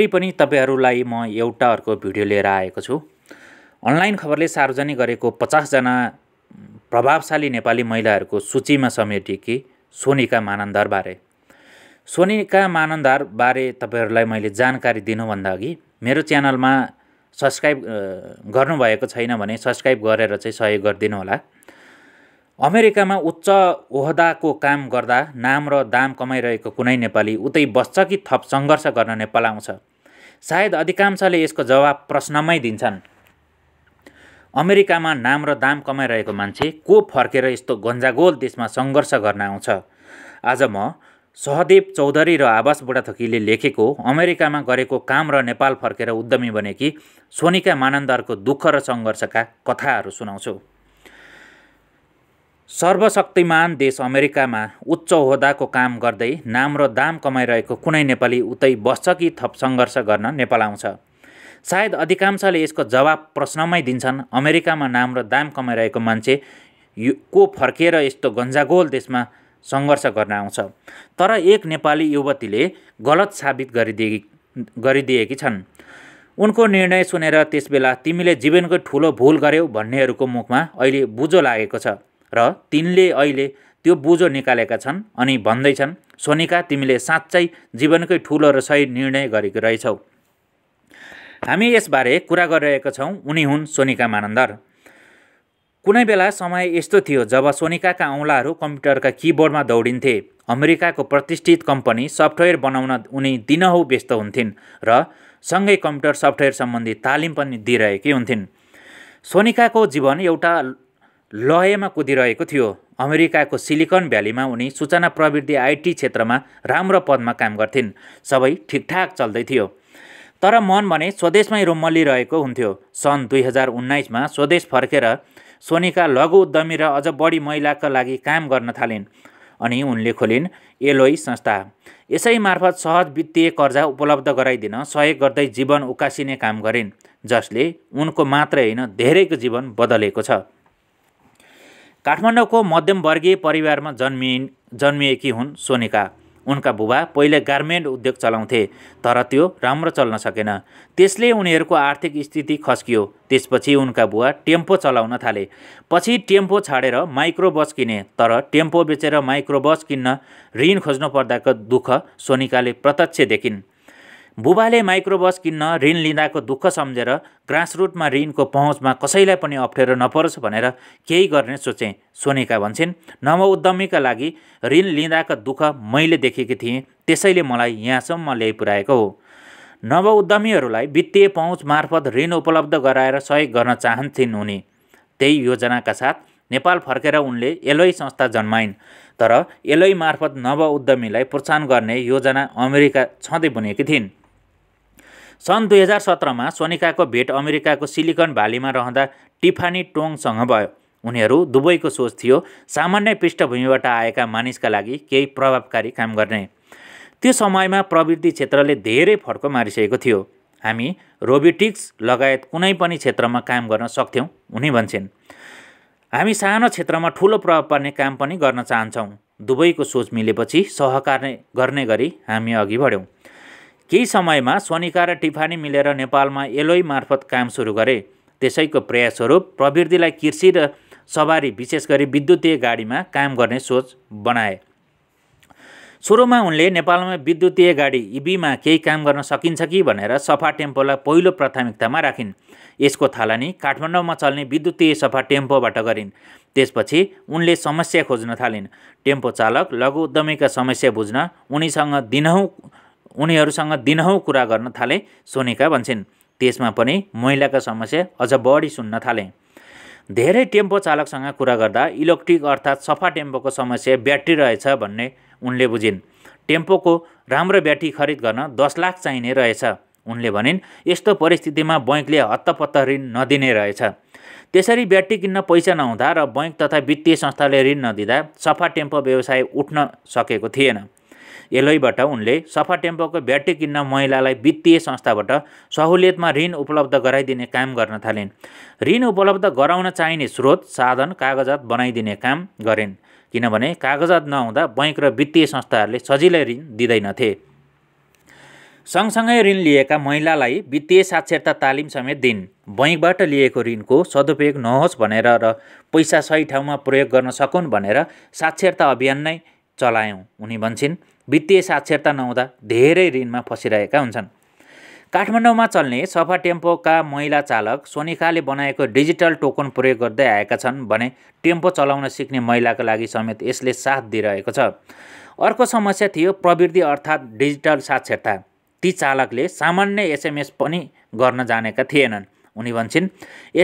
रात्रि पनि तपाईँहरूलाई म एउटा अर्को भिडियो लिएर आएको छु अनलाइन खबरले सार्वजनिक गरेको पचासजना प्रभावशाली नेपाली महिलाहरूको सूचीमा समेटेकी सोनिका मानन्दारबारे सोनिका मानन्दारबारे तपाईँहरूलाई मैले जानकारी दिनुभन्दा अघि मेरो च्यानलमा सब्सक्राइब गर्नुभएको छैन भने सब्सक्राइब गरेर चाहिँ सहयोग गरिदिनु होला अमेरिकामा उच्च ओहदाको काम गर्दा नाम र दाम कमाइरहेको कुनै नेपाली उतै बस्छ कि थप सङ्घर्ष गर्न नेपाल आउँछ सायद अधिकांशले यसको जवाब प्रश्नमै दिन्छन् अमेरिकामा नाम र दाम कमाइरहेको मान्छे को फर्केर यस्तो गन्जागोल देशमा सङ्घर्ष गर्न आउँछ आज म सहदेव चौधरी र आवास बुढाथोकीले लेखेको अमेरिकामा गरेको काम र नेपाल फर्केर उद्यमी बनेकी सोनिका मानन्दरको दुःख र सङ्घर्षका कथाहरू सुनाउँछु सर्वशक्तिमान देश अमेरिकामा उच्च होदाको काम गर्दै नाम र दाम कमाइरहेको कुनै नेपाली उतै बस्छ कि थप सङ्घर्ष गर्न नेपाल आउँछ सायद अधिकांशले यसको जवाब प्रश्नमै दिन्छन् अमेरिकामा नाम र दाम कमाइरहेको मान्छे यो को फर्किएर यस्तो गन्जागोल देशमा सङ्घर्ष गर्न आउँछ तर एक नेपाली युवतीले गलत साबित गरिदिए गरिदिएकी छन् उनको निर्णय सुनेर त्यसबेला तिमीले जीवनको ठुलो भुल गर्यौ भन्नेहरूको मुखमा अहिले बुझो लागेको छ र तिनले अहिले त्यो बोझो निकालेका छन् अनि भन्दैछन् सोनिका तिमीले साँच्चै जीवनकै ठुलो र सही निर्णय गरेको रहेछौ हामी यसबारे कुरा गरिरहेका छौँ उनी हुन् सोनिका मानन्दर कुनै बेला समय यस्तो थियो जब सोनिकाका औँलाहरू कम्प्युटरका किबोर्डमा दौडिन्थे अमेरिकाको प्रतिष्ठित कम्पनी सफ्टवेयर बनाउन उनी दिनहौ व्यस्त हुन्थिन् र सँगै कम्प्युटर सफ्टवेयर सम्बन्धी तालिम पनि दिइरहेकी हुन्थिन् सोनिकाको जीवन एउटा लयमा कुदिरहेको थियो अमेरिकाको सिलिकन भ्यालीमा उनी सूचना प्रविधि आइटी क्षेत्रमा राम्रो पदमा काम गर्थिन् सबै ठिकठाक चल्दै थियो तर मन भने स्वदेशमै रोमल्लिरहेको हुन्थ्यो सन् दुई हजार उन्नाइसमा स्वदेश फर्केर सोनीका लघु उद्यमी र अझ बढी महिलाका लागि काम गर्न थालिन् अनि उनले खोलिन् एलोई संस्था यसै मार्फत सहज वित्तीय कर्जा उपलब्ध गराइदिन सहयोग गर्दै जीवन उकासिने काम गरिन् जसले उनको मात्रै होइन धेरैको जीवन बदलेको छ काठमाडौँको मध्यमवर्गीय परिवारमा जन्मि जन्मिएकी हुन् सोनिका उनका बुबा पहिले गार्मेन्ट उद्योग चलाउँथे तर त्यो राम्रो चल्न सकेन त्यसले उनीहरूको आर्थिक स्थिति खस्कियो त्यसपछि उनका बुवा टेम्पो चलाउन थाले पछि टेम्पो छाडेर माइक्रो बस किने तर टेम्पो बेचेर माइक्रो बस किन्न ऋण खोज्नु पर्दाको दुःख सोनिकाले प्रत्यक्ष देखिन् बुबाले माइक्रोबस किन्न ऋण लिँदाको दुःख सम्झेर ग्रासरुटमा ऋणको पहुँचमा कसैलाई पनि अप्ठ्यारो नपरोस् भनेर केही गर्ने सोचे सोनिका भन्छन् नवउद्यमीका लागि ऋण लिँदाको दुःख मैले देखेकी थिएँ त्यसैले मलाई यहाँसम्म ल्याइपुर्याएको हो नवउद्यमीहरूलाई वित्तीय पहुँच मार्फत ऋण उपलब्ध गराएर सहयोग गर्न चाहन्थिन् उनी त्यही योजनाका साथ नेपाल फर्केर उनले एलोई संस्था जन्माइन् तर एलोई मार्फत उद्यमीलाई प्रोत्साहन गर्ने योजना अमेरिका छँदै बुनेकी थिइन् सन् दुई हजार सत्रमा सोनिकाको भेट अमेरिकाको सिलिकन भ्यालीमा रहँदा टिफानी टोङसँग भयो उनीहरू दुबईको सोच थियो सामान्य पृष्ठभूमिबाट आएका मानिसका लागि केही प्रभावकारी काम गर्ने त्यो समयमा प्रविधि क्षेत्रले धेरै फड्को मारिसकेको थियो हामी रोबोटिक्स लगायत कुनै पनि क्षेत्रमा काम गर्न सक्थ्यौँ उनी भन्छन् हामी सानो क्षेत्रमा ठुलो प्रभाव पार्ने काम पनि गर्न चाहन्छौँ दुबईको सोच मिलेपछि सहकार गर्ने गरी हामी अघि बढ्यौँ केही समयमा सोनिका र टिफानी मिलेर नेपालमा एलोई मार्फत काम सुरु गरे त्यसैको प्रयासस्वरूप प्रविधिलाई कृषि र सवारी विशेष गरी विद्युतीय गाडीमा काम गर्ने सोच बनाए सुरुमा उनले नेपालमा विद्युतीय गाडी इबीमा केही काम गर्न सकिन्छ कि भनेर सफा टेम्पोलाई पहिलो प्राथमिकतामा राखिन् यसको थालनी काठमाडौँमा चल्ने विद्युतीय सफा टेम्पोबाट गरिन् त्यसपछि उनले समस्या खोज्न थालिन् टेम्पो चालक लघु उद्यमीका समस्या बुझ्न उनीसँग दिनहुँ उनीहरूसँग दिनहुँ कुरा गर्न थाले सोनिका भन्छन् त्यसमा पनि महिलाका समस्या अझ बढी सुन्न थाले धेरै टेम्पो चालकसँग कुरा गर्दा इलेक्ट्रिक अर्थात् सफा टेम्पोको समस्या ब्याट्री रहेछ भन्ने उनले बुझिन् टेम्पोको राम्रो ब्याट्री खरिद गर्न दस लाख चाहिने रहेछ उनले भनिन् यस्तो परिस्थितिमा बैङ्कले हत्तपत्त ऋण नदिने रहेछ त्यसरी ब्याट्री किन्न पैसा नहुँदा र बैङ्क तथा वित्तीय संस्थाले ऋण नदिँदा सफा टेम्पो व्यवसाय उठ्न सकेको थिएन एलैबाट उनले सफा टेम्पोको ब्याट्री किन्न महिलालाई वित्तीय संस्थाबाट सहुलियतमा ऋण उपलब्ध गराइदिने काम गर्न थालिन् ऋण उपलब्ध गराउन चाहिने स्रोत साधन कागजात बनाइदिने काम गरिन् किनभने कागजात नहुँदा बैङ्क र वित्तीय संस्थाहरूले सजिलै ऋण दिँदैनथे सँगसँगै ऋण लिएका महिलालाई वित्तीय साक्षरता तालिम समेत दिन बैङ्कबाट लिएको ऋणको सदुपयोग नहोस् भनेर र पैसा सही ठाउँमा प्रयोग गर्न सकुन् भनेर साक्षरता अभियान नै चलायौँ उनी भन्छन् वित्तीय साक्षरता नहुँदा धेरै ऋणमा फसिरहेका हुन्छन् काठमाडौँमा चल्ने सफा टेम्पोका महिला चालक सोनिकाले बनाएको डिजिटल टोकन प्रयोग गर्दै आएका छन् भने टेम्पो चलाउन सिक्ने महिलाको लागि समेत यसले साथ दिइरहेको छ अर्को समस्या थियो प्रविधि अर्थात् डिजिटल साक्षरता ती चालकले सामान्य एसएमएस पनि गर्न जानेका थिएनन् उनी भन्छन्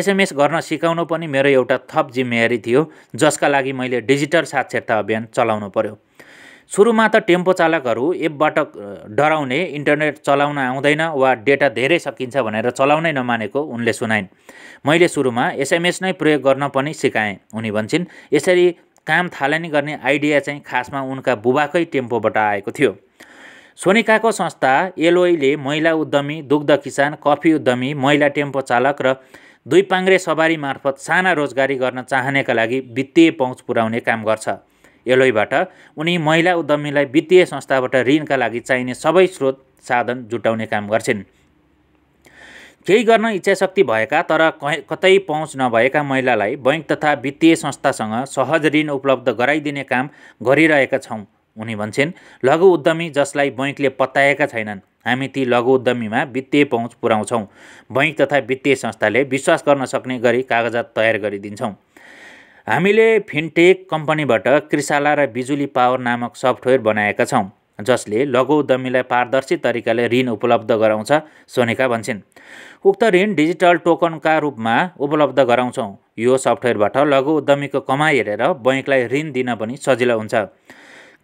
एसएमएस गर्न सिकाउनु पनि मेरो एउटा थप जिम्मेवारी थियो जसका लागि मैले डिजिटल साक्षरता अभियान चलाउनु पर्यो सुरुमा त टेम्पो चालकहरू एपबाट डराउने इन्टरनेट चलाउन आउँदैन वा डेटा धेरै सकिन्छ भनेर चलाउनै नमानेको उनले सुनाइन् मैले सुरुमा एसएमएस नै प्रयोग गर्न पनि सिकाएँ उनी भन्छन् यसरी काम थालनी गर्ने आइडिया चाहिँ खासमा उनका बुबाकै टेम्पोबाट आएको थियो सोनिकाको संस्था एलओईले महिला उद्यमी दुग्ध किसान कफी उद्यमी महिला टेम्पो चालक र दुई पाङ्ग्रे सवारी मार्फत साना रोजगारी गर्न चाहनेका लागि वित्तीय पहुँच पुर्याउने काम गर्छ एलोइबाट उनी महिला उद्यमीलाई वित्तीय संस्थाबाट ऋणका लागि चाहिने सबै स्रोत साधन जुटाउने काम गर्छिन् केही गर्न इच्छाशक्ति भएका तर कतै पहुँच नभएका महिलालाई बैङ्क तथा वित्तीय संस्थासँग सहज ऋण उपलब्ध गराइदिने काम गरिरहेका छौँ उनी भन्छन् लघु उद्यमी जसलाई बैङ्कले पत्याएका छैनन् हामी ती लघु उद्यमीमा वित्तीय पहुँच पुर्याउँछौँ बैङ्क तथा वित्तीय संस्थाले विश्वास गर्न सक्ने गरी कागजात तयार गरिदिन्छौँ हामीले फिनटेक कम्पनीबाट कृषाला र बिजुली पावर नामक सफ्टवेयर बनाएका छौँ जसले लघु उद्यमीलाई पारदर्शी तरिकाले ऋण उपलब्ध गराउँछ सोनिका भन्छन् उक्त ऋण डिजिटल टोकनका रूपमा उपलब्ध गराउँछौँ यो सफ्टवेयरबाट लघु उद्यमीको कमाइ हेरेर बैङ्कलाई ऋण दिन पनि सजिलो हुन्छ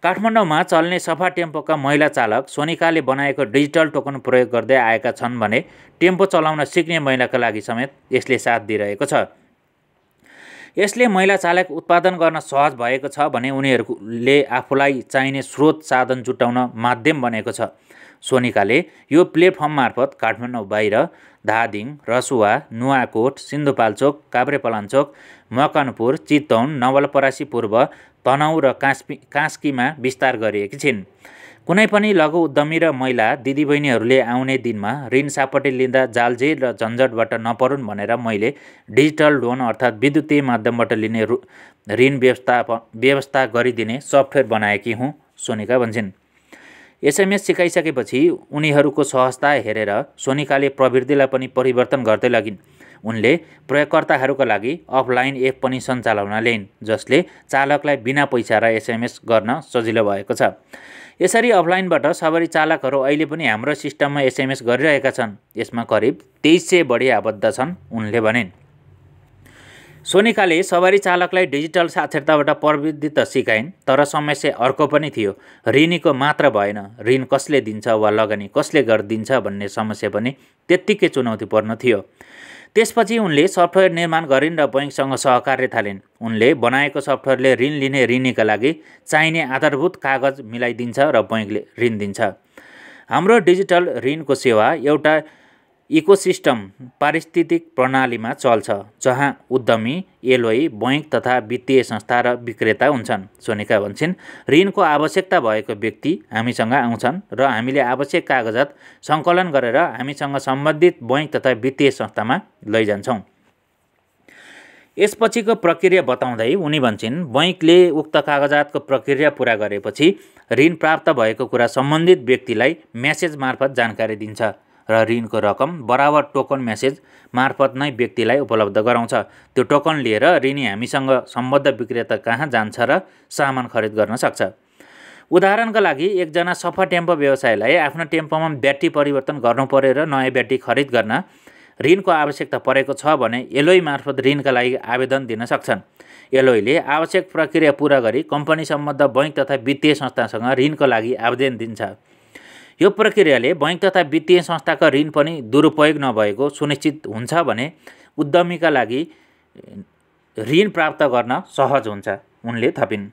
काठमाडौँमा चल्ने सफा टेम्पोका महिला चालक सोनिकाले बनाएको डिजिटल टोकन प्रयोग गर्दै आएका छन् भने टेम्पो चलाउन सिक्ने महिलाका लागि समेत यसले साथ दिइरहेको छ यसले महिला चालक उत्पादन गर्न सहज भएको छ भने उनीहरूले आफूलाई चाहिने स्रोत साधन जुटाउन माध्यम बनेको छ सोनिकाले यो प्लेटफर्म मार्फत काठमाडौँ बाहिर धादिङ रसुवा नुवाकोट सिन्धुपाल्चोक काभ्रेपलाञ्चोक मकनपुर चितौन नवलपरासी पूर्व तनहु र कास्पी कास्कीमा विस्तार गरिएकी छिन् कुनै पनि लघु उद्यमी र महिला दिदीबहिनीहरूले आउने दिनमा ऋण सापट्टि लिँदा जालझेल र झन्झटबाट नपरुन् भनेर मैले डिजिटल लोन अर्थात् विद्युतीय माध्यमबाट लिने ऋण व्यवस्था व्यवस्था गरिदिने सफ्टवेयर बनाएकी हुँ सोनिका भन्छन् एसएमएस सिकाइसकेपछि उनीहरूको सहजता हेरेर सोनिकाले प्रवृत्तिलाई पनि परिवर्तन गर्दै लगिन् उनले प्रयोगकर्ताहरूको लागि अफलाइन एप पनि सञ्चालन लिइन् जसले चालकलाई बिना पैसा र एसएमएस गर्न सजिलो भएको छ यसरी अफलाइनबाट सवारी चालकहरू अहिले पनि हाम्रो सिस्टममा एसएमएस गरिरहेका छन् यसमा करिब तेइस सय बढी आबद्ध छन् उनले भनिन् सोनिकाले सवारी चालकलाई डिजिटल साक्षरताबाट प्रविधि त सिकाइन् तर समस्या अर्को पनि थियो ऋणीको मात्र भएन ऋण कसले दिन्छ वा लगानी कसले गरिदिन्छ भन्ने समस्या पनि त्यत्तिकै चुनौतीपूर्ण थियो त्यसपछि उनले सफ्टवेयर निर्माण गरिन् र बैङ्कसँग सहकार्य थालिन् उनले बनाएको सफ्टवेयरले ऋण लिने ऋणीका लागि चाहिने आधारभूत कागज मिलाइदिन्छ र बैङ्कले ऋण दिन्छ हाम्रो डिजिटल ऋणको सेवा एउटा इको सिस्टम पारिस्थितिक प्रणालीमा चल्छ जहाँ उद्यमी एलोइ बैङ्क तथा वित्तीय संस्था र विक्रेता हुन्छन् सोनिका भन्छन् ऋणको आवश्यकता भएको व्यक्ति हामीसँग आउँछन् र हामीले आवश्यक कागजात सङ्कलन गरेर हामीसँग सम्बन्धित बैङ्क तथा वित्तीय संस्थामा लैजान्छौँ यसपछिको प्रक्रिया बताउँदै उनी भन्छन् बैङ्कले उक्त कागजातको प्रक्रिया पुरा गरेपछि ऋण प्राप्त भएको कुरा सम्बन्धित व्यक्तिलाई म्यासेज मार्फत जानकारी दिन्छ र ऋणको रकम बराबर टोकन म्यासेज मार्फत नै व्यक्तिलाई उपलब्ध गराउँछ त्यो टोकन लिएर ऋणी हामीसँग सम्बद्ध विक्रेता कहाँ जान्छ र सामान खरिद गर्न सक्छ उदाहरणका लागि एकजना सफा टेम्पो व्यवसायलाई आफ्नो टेम्पोमा ब्याट्री परिवर्तन गर्नु र नयाँ ब्याट्री खरिद गर्न ऋणको आवश्यकता परेको छ भने एलोइ मार्फत ऋणका लागि आवेदन दिन सक्छन् एलोइले आवश्यक प्रक्रिया पुरा गरी कम्पनी सम्बद्ध बैङ्क तथा वित्तीय संस्थासँग ऋणको लागि आवेदन दिन्छ यो प्रक्रियाले बैङ्क तथा वित्तीय संस्थाका ऋण पनि दुरुपयोग नभएको सुनिश्चित हुन्छ भने उद्यमीका लागि ऋण प्राप्त गर्न सहज हुन्छ उनले थपिन्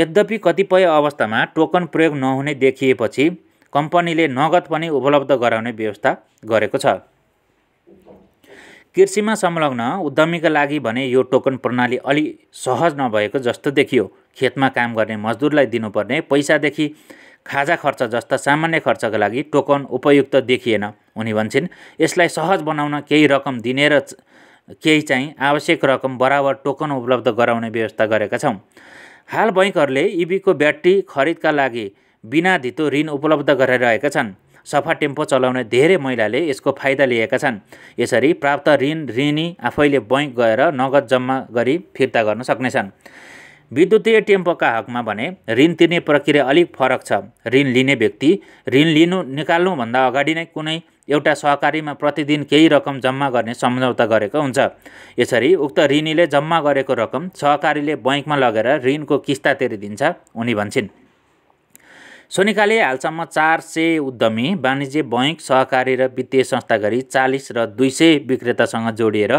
यद्यपि कतिपय अवस्थामा टोकन प्रयोग नहुने देखिएपछि कम्पनीले नगद पनि उपलब्ध गराउने व्यवस्था गरेको छ कृषिमा संलग्न उद्यमीका लागि भने यो टोकन प्रणाली अलि सहज नभएको जस्तो देखियो खेतमा काम गर्ने मजदुरलाई दिनुपर्ने पैसादेखि खाजा खर्च जस्ता सामान्य खर्चका लागि टोकन उपयुक्त देखिएन उनी भन्छन् यसलाई सहज बनाउन केही रकम दिने र केही चाहिँ आवश्यक रकम बराबर टोकन उपलब्ध गराउने व्यवस्था गरेका छौँ हाल बैङ्कहरूले इबीको ब्याट्री खरिदका लागि बिना धितो ऋण उपलब्ध गराइरहेका छन् सफा टेम्पो चलाउने धेरै महिलाले यसको फाइदा लिएका छन् यसरी प्राप्त ऋण ऋणी आफैले बैङ्क गएर नगद जम्मा गरी फिर्ता गर्न सक्नेछन् विद्युतीय टेम्पोका हकमा भने ऋण तिर्ने प्रक्रिया अलिक फरक छ ऋण लिने व्यक्ति ऋण लिनु निकाल्नुभन्दा अगाडि नै कुनै एउटा सहकारीमा प्रतिदिन केही रकम जम्मा गर्ने सम्झौता गरेको हुन्छ यसरी उक्त ऋणीले जम्मा गरेको रकम सहकारीले बैङ्कमा लगेर ऋणको किस्ता तिरिदिन्छ उनी भन्छन् सोनिकाले हालसम्म चार सय उद्यमी वाणिज्य बैङ्क सहकारी र वित्तीय संस्था गरी चालिस र दुई सय विक्रेतासँग जोडिएर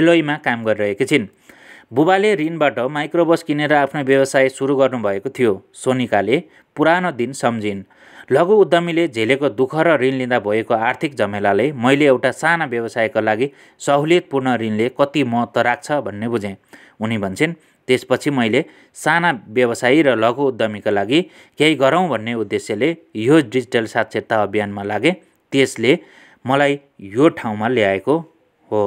एलोईमा काम गरिरहेकी छिन् बुबाले ऋणबाट माइक्रोबस किनेर आफ्नो व्यवसाय सुरु गर्नुभएको थियो सोनिकाले पुरानो दिन सम्झिन् लघु उद्यमीले झेलेको दुःख र ऋण लिँदा भएको आर्थिक झमेलाले मैले एउटा साना व्यवसायको लागि सहुलियतपूर्ण ऋणले कति महत्त्व राख्छ भन्ने बुझेँ उनी भन्छन् त्यसपछि मैले साना व्यवसायी र लघु उद्यमीका लागि केही गरौँ भन्ने उद्देश्यले यो डिजिटल साक्षरता अभियानमा लागे त्यसले मलाई यो ठाउँमा ल्याएको हो